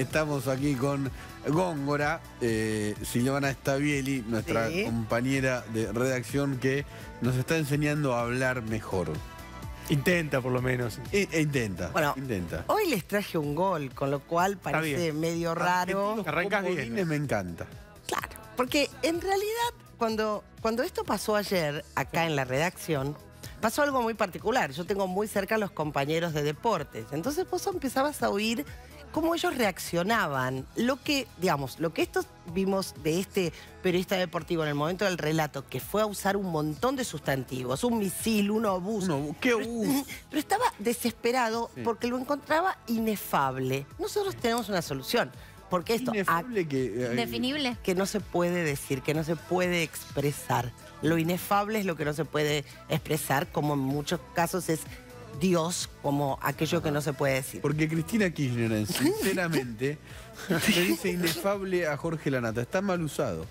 estamos aquí con Góngora, eh, Silvana Stavieli, nuestra compañera de redacción que nos está enseñando a hablar mejor. Intenta, por lo menos. E, e intenta. Bueno, intenta. hoy les traje un gol, con lo cual parece medio ah, raro. Arrancas bien. Me encanta. Claro, porque en realidad, cuando, cuando esto pasó ayer, acá en la redacción, pasó algo muy particular. Yo tengo muy cerca a los compañeros de deportes. Entonces vos empezabas a oír cómo ellos reaccionaban. Lo que, digamos, lo que estos vimos de este periodista deportivo en el momento del relato, que fue a usar un montón de sustantivos, un misil, un abuso. ¿qué abuso? Pero estaba desesperado porque lo encontraba inefable. Nosotros tenemos una solución. Porque esto... Inefable ah, que... Eh, Indefinible. Que no se puede decir, que no se puede expresar. Lo inefable es lo que no se puede expresar, como en muchos casos es Dios como aquello que no se puede decir. Porque Cristina Kirchner, sinceramente, le dice inefable a Jorge Lanata. Está mal usado.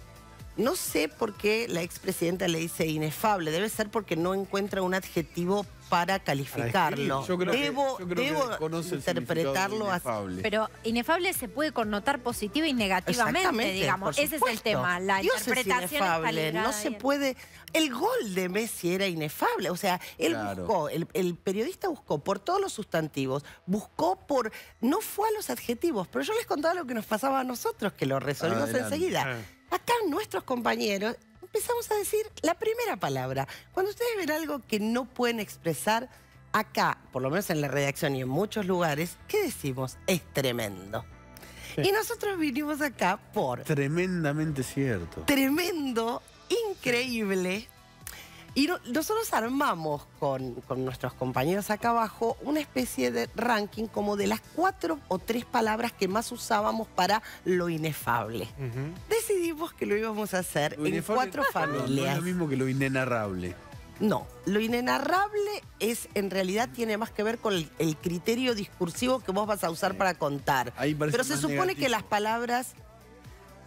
No sé por qué la expresidenta le dice inefable, debe ser porque no encuentra un adjetivo para calificarlo. Yo creo que, interpretarlo así. Pero inefable se puede connotar positiva y negativamente, digamos. Ese es el tema, la interpretación no se puede... El gol de Messi era inefable, o sea, él buscó, el, periodista buscó por todos los sustantivos, buscó por... No fue a los adjetivos, pero yo les contaba lo que nos pasaba a nosotros, que lo resolvimos enseguida. Ah acá nuestros compañeros empezamos a decir la primera palabra. Cuando ustedes ven algo que no pueden expresar, acá, por lo menos en la redacción y en muchos lugares, ¿qué decimos? Es tremendo. Y nosotros vinimos acá por... Tremendamente cierto. Tremendo, increíble, y nosotros armamos con, nuestros compañeros acá abajo una especie de ranking como de las cuatro o tres palabras que más usábamos para lo inefable. Decidimos que lo íbamos a hacer en cuatro familias. No es lo mismo que lo inenarrable. No, lo inenarrable es, en realidad, tiene más que ver con el, criterio discursivo que vos vas a usar para contar. Pero se supone que las palabras...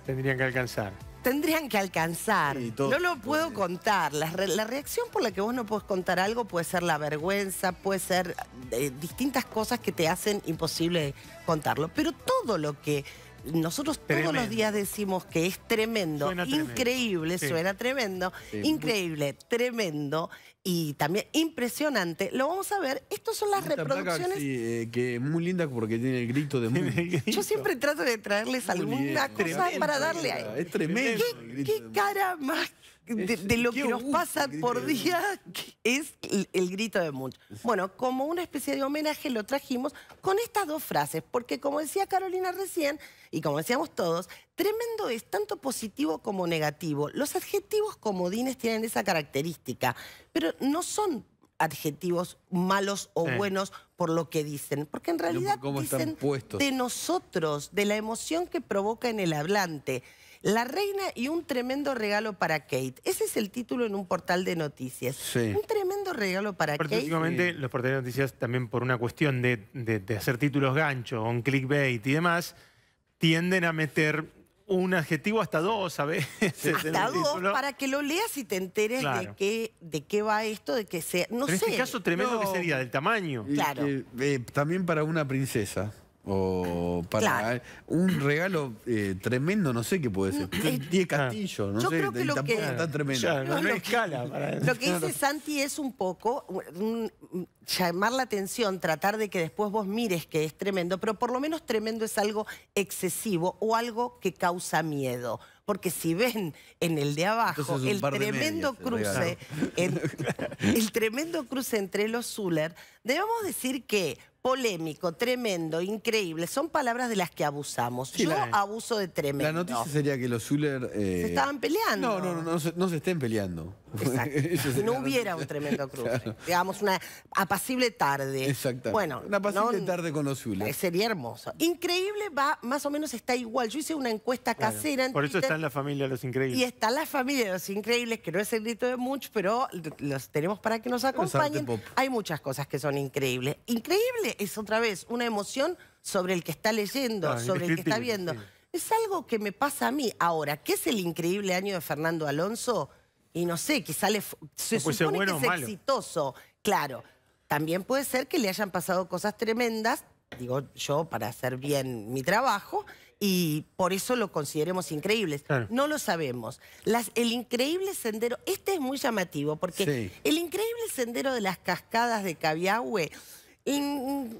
Tendrían que alcanzar tendrían que alcanzar. no lo puedo contar. La, reacción por la que vos no podés contar algo puede ser la vergüenza, puede ser eh, distintas cosas que te hacen imposible contarlo. Pero todo lo que nosotros todos los días decimos que es tremendo, increíble, suena tremendo, increíble, tremendo y también impresionante. Lo vamos a ver. Estas son las reproducciones. Eh, que muy linda porque tiene el grito de Yo siempre trato de traerles alguna cosa para darle a Es tremendo. ¿Qué, qué cara más de, lo que nos pasa por día es el, grito de mucho. Bueno, como una especie de homenaje lo trajimos con estas dos frases, porque como decía Carolina recién, y como decíamos todos, tremendo es tanto positivo como negativo. Los adjetivos comodines tienen esa característica, pero no son adjetivos malos o buenos por lo que dicen, porque en realidad dicen de nosotros, de la emoción que provoca en el hablante. La reina y un tremendo regalo para Kate. Ese es el título en un portal de noticias. Sí. Un tremendo regalo para Kate. Últimamente los portales de noticias también por una cuestión de, hacer títulos gancho, un clickbait y demás, tienden a meter un adjetivo hasta dos a veces. Hasta dos, para que lo leas y te enteres de, qué, de qué va esto, de que sea... No En este caso tremendo que sería, del tamaño. claro. Eh, también para una princesa o para un regalo eh, tremendo, no sé qué puede ser. 10 eh, ah. castillo, no sé, creo que lo que, tremendo. no, lo, escala lo que dice Santi es un poco llamar la atención, tratar de que después vos mires que es tremendo, pero por lo menos tremendo es algo excesivo o algo que causa miedo. Porque si ven en el de abajo el tremendo cruce, el tremendo cruce entre los Zuller, debemos decir que polémico, tremendo, increíble, son palabras de las que abusamos. Yo abuso de tremendo. La noticia sería que los Zuller... Eh, se estaban peleando. No, no, no, no se estén peleando. Exacto. no hubiera un tremendo cruce. Digamos, una apacible tarde. Exactamente. Bueno, una apacible tarde con eh, Sería hermoso. Increíble va, más o menos está igual. Yo hice una encuesta casera. por eso está en la familia de los increíbles. Y está la familia de los increíbles, que no es el grito de mucho, pero los tenemos para que nos acompañen. Hay muchas cosas que son increíbles. Increíble es otra vez una emoción sobre el que está leyendo, ah, sobre el que está viendo. Es algo que me pasa a mí. Ahora, ¿qué es el increíble año de Fernando Alonso? y no sé, quizá le, se supone que es exitoso, claro. También puede ser que le hayan pasado cosas tremendas, digo yo, para hacer bien mi trabajo, y por eso lo consideremos increíbles. No lo sabemos. Las, el increíble sendero, este es muy llamativo, porque el increíble sendero de las cascadas de caviahue.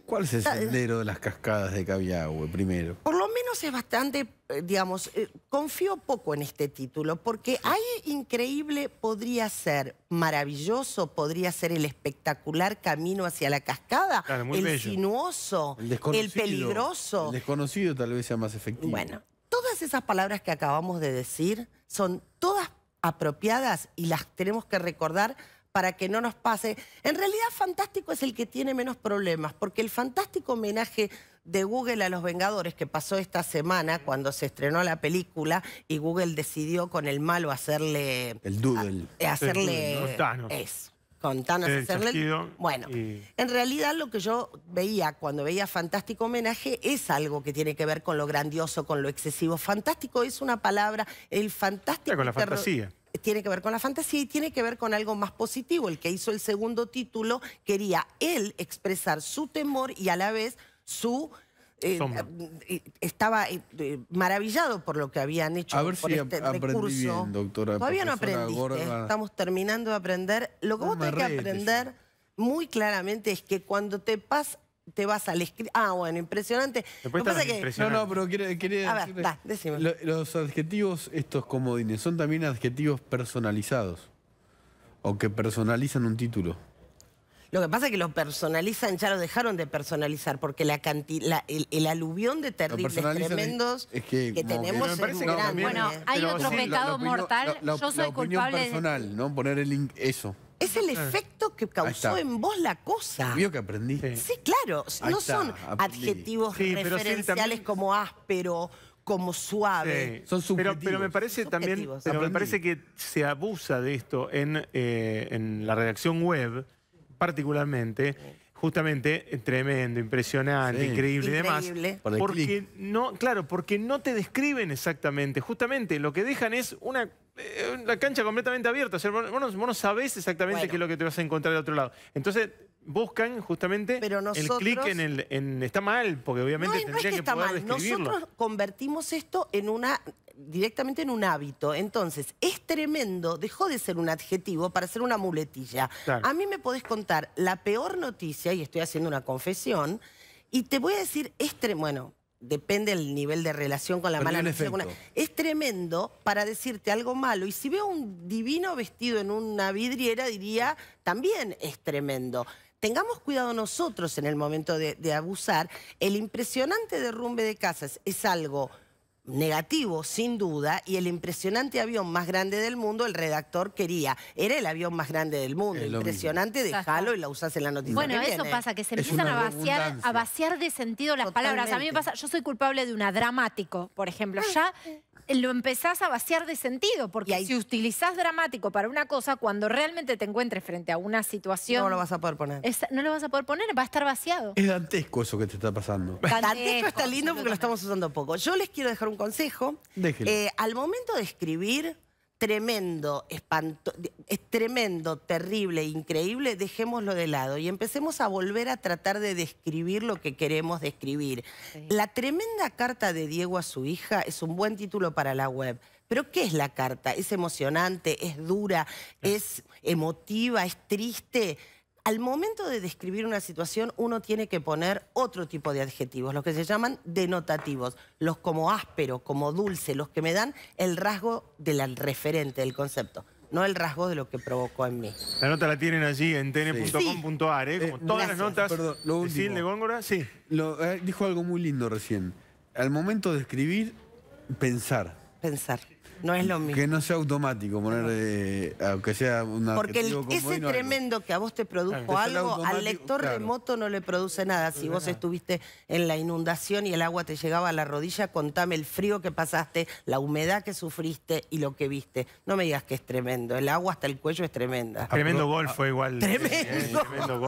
¿Cuál es el sendero de las cascadas de caviahue, primero? Por es bastante, eh, digamos, eh, confío poco en este título, porque hay increíble, podría ser maravilloso, podría ser el espectacular camino hacia la cascada, el sinuoso, El el peligroso. El desconocido tal vez sea más efectivo. Bueno, todas esas palabras que acabamos de decir son todas apropiadas y las tenemos que recordar para que no nos pase. En realidad, fantástico es el que tiene menos problemas, porque el fantástico homenaje de Google a Los Vengadores, que pasó esta semana cuando se estrenó la película y Google decidió con el malo hacerle... El doodle. hacerle... eso con Thanos hacerle... Bueno, en realidad lo que yo veía cuando veía Fantástico Homenaje es algo que tiene que ver con lo grandioso, con lo excesivo. Fantástico es una palabra, el fantástico... con la fantasía. Tiene que ver con la fantasía y tiene que ver con algo más positivo. El que hizo el segundo título quería él expresar su temor y a la vez su... Eh, eh, estaba eh, maravillado por lo que habían hecho a ver si este aprendí recurso. Bien, doctora, Todavía no aprendiste, estamos terminando de aprender. Lo que vos tenés que aprender muy claramente es que cuando te pas, te vas al escrito. Ah, bueno, impresionante. pasa No, no, pero quería, decir A los adjetivos, estos comodines, son también adjetivos personalizados o que personalizan un título. Lo que pasa es que lo personalizan, ya lo dejaron de personalizar, porque la, el, aluvión de terribles tremendos que, tenemos Bueno, hay otro pecado mortal, yo soy culpable... personal, ¿no? Poner el link, eso. Es el efecto que causó en vos la cosa. que aprendí. Sí, claro. no son adjetivos referenciales como áspero, como suave. Son subjetivos. Pero, me parece también, me parece que se abusa de esto en, eh, en la redacción web particularmente, justamente eh, tremendo, impresionante, increíble, y demás. porque no, claro, porque no te describen exactamente. Justamente lo que dejan es una eh, cancha completamente abierta. vos, no, sabés exactamente qué es lo que te vas a encontrar del otro lado. Entonces, buscan justamente el clic en el... está mal, porque obviamente que, está mal. Nosotros convertimos esto en una directamente en un hábito. Entonces, es tremendo, dejó de ser un adjetivo para ser una muletilla. A mí me podés contar la peor noticia, y estoy haciendo una confesión, y te voy a decir, es bueno, depende del nivel de relación con la mala noticia. es tremendo para decirte algo malo. Y si veo un divino vestido en una vidriera, diría, también es tremendo tengamos cuidado nosotros en el momento de, abusar. El impresionante derrumbe de casas es algo negativo, sin duda, y el impresionante avión más grande del mundo, el redactor quería. Era el avión más grande del mundo. Impresionante, déjalo y la usas en la noticia. Bueno, eso pasa, que se empiezan a vaciar, de sentido las palabras. A mí me pasa, yo soy culpable de una dramático, por ejemplo. Ya lo empezás a vaciar de sentido, porque si utilizás dramático para una cosa, cuando realmente te encuentres frente a una situación... No lo vas a poder poner. no lo vas a poder poner, va a estar vaciado. Es dantesco eso que te está pasando. Dantesco, está lindo porque lo estamos usando poco. Yo les quiero dejar un consejo. Eh, al momento de escribir tremendo, espanto, es tremendo, terrible, increíble, dejémoslo de lado y empecemos a volver a tratar de describir lo que queremos describir. La tremenda carta de Diego a su hija es un buen título para la web. Pero ¿qué es la carta? ¿Es emocionante? ¿Es dura? ¿Es emotiva? ¿Es triste? al momento de describir una situación, uno tiene que poner otro tipo de adjetivos, los que se llaman denotativos, los como áspero, como dulce, los que me dan el rasgo del referente, del concepto no el rasgo de lo que provocó en mí. La nota la tienen allí en tn.com.ar, ¿eh? como todas eh, las notas. Perdón, lo de Góngora, sí. Eh, dijo algo muy lindo recién. Al momento de escribir, pensar. Pensar. No es lo mismo. Que no sea automático, poner, eh, aunque sea una. Porque ese tremendo que a vos te produjo algo, al lector remoto no le produce nada. Si vos estuviste en la inundación y el agua te llegaba a la rodilla, contame el frío que pasaste, la humedad que sufriste y lo que viste. No me digas que es tremendo. El agua hasta el cuello es tremenda. Tremendo ah, gol fue igual. Tremendo. Eh,